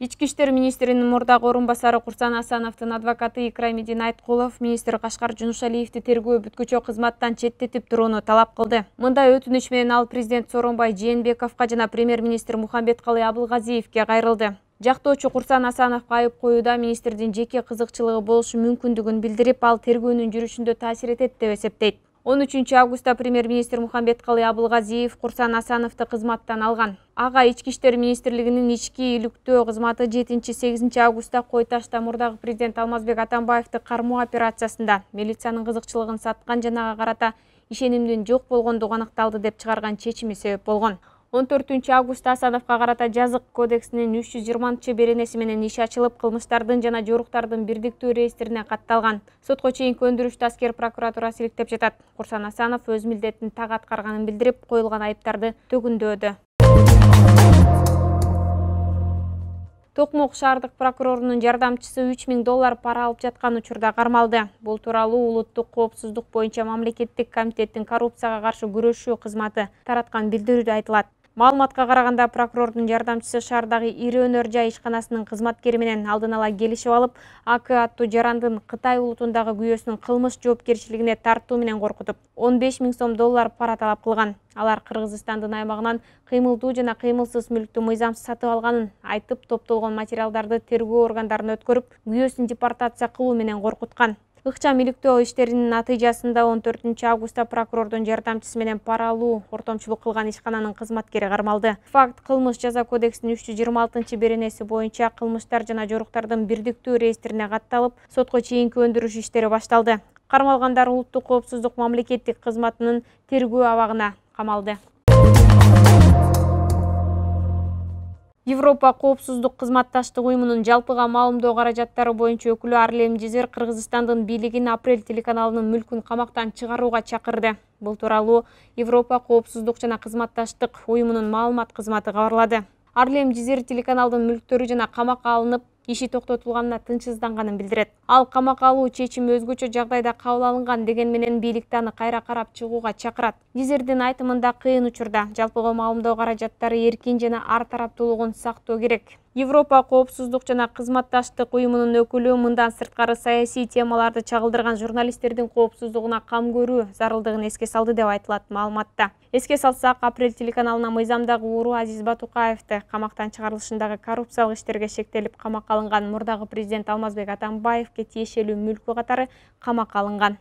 ички иштер министринин мурдагы орун басары курсан асановдун адвокаты икрамидин айткулов министр кашкар жунушалиевди тергөө бүткүчө кызматтан четтетип турууну талап кылды мындай өтүнүч менен ал президент сооронбай жээнбековго жана премьер министр мухаммедкалый абылгазиевке кайрылды жактоочу курсан асановго айып коюуда министрдин жеке кызыкчылыгы болушу мүмкүндүгүн билдирип ал тергөөнүн жүрүшүндө таасир этет деп эсептейт он үчүнчү августта премьер министр мухаммедкалый абылгазиев курсан асановду кызматтан алган ага ички иштер министрлигинин ички иликтөө кызматы жетинчи сегизинчи августта кой ташта мурдагы президент алмазбек атамбаевди кармоо операциясында милициянын кызыкчылыгын саткан жана ага карата ишенимдин жок болгондугу аныкталды деп чыгарган чечими себеп болгон он төртүнчү августта асановго карата жазык кодексинин үч жүз жыйырманчы беренеси менен иши ачылып кылмыштардын жана жоруктардын бирдиктүү реестрине катталган сотко чейинки өндүрүштү аскер прокуратурасы иликтеп жатат курсан асанов өз милдетин так аткарганын билдирип коюлган айыптарды төгүндөөдө токмок шаардык прокурорунун жардамчысы үч миң доллар пара алып жаткан учурда кармалды бул тууралуу улуттук коопсуздук боюнча мамлекеттик комитеттин коррупцияга каршы күрөшүү кызматы тараткан билдирүүдө айтылат маалыматка караганда прокурордун жардамчысы шаардагы ири өнөр жай ишканасынын кызматкери менен алдын ала келишип алып ак аттуу жарандын кытай улутундагы күйөөсүн кылмыш жоопкерчилигине тартуу менен коркутуп он беш миң сом доллар пара талап кылган алар кыргызстандын аймагынан кыймылдуу жана кыймылсыз мүлктү мыйзамсыз сатып алганын айтып топтолгон материалдарды тергөө органдарына өткөрүп күйөөсүн депортация кылуу менен коркуткан ыкчам иликтөө иштеринин натыйжасында он төртүнчү августта прокурордун жардамчысы менен пара алуу ортомчулук кылган ишкананын кызматкери кармалды факт кылмыш жаза кодексинин үч жүз жыйырма алтынчы беренеси боюнча кылмыштар жана жоруктардын бирдиктүү реестрине катталып сотко чейинки өндүрүш иштери башталды кармалгандар улуттук коопсуздук мамлекеттик кызматынын тергөө абагына камалды европа коопсуздук кызматташтык уюмунун жалпыга маалымдоо каражаттары боюнча өкүлү арлен жизер кыргызстандын бийлигин апрель телеканалынын мүлкүн камактан чыгарууга чакырды бул тууралуу европа коопсуздук жана кызматташтык уюмунун маалымат кызматы кабарлады арлен жизер телеканалдын мүлктөрү жана камакка алынып иши токтотулганына тынчсызданганын билдирет ал камакка алуу чечими өзгөчө жагдайда кабыл алынган деген менен бийликти аны кайра карап чыгууга чакырат изердин айтымында кыйын учурда жалпыга маалымдоо каражаттары эркин жана ар тараптуулугун сактоо керек европа коопсуздук жана кызматташтык уюмунун өкүлү мындан сырткары саясий темаларды чагылдырган журналисттердин коопсуздугуна кам көрүү зарылдыгын эске салды деп айтылат маалыматта эске салсак апрель телеканалына мыйзамдагы уру азиз батукаевди камактан чыгарылышындагы коррупциялык иштерге шектелип камакка алынган мурдагы президент алмазбек атамбаевге тиешелүү мүлкү катары камакка алынган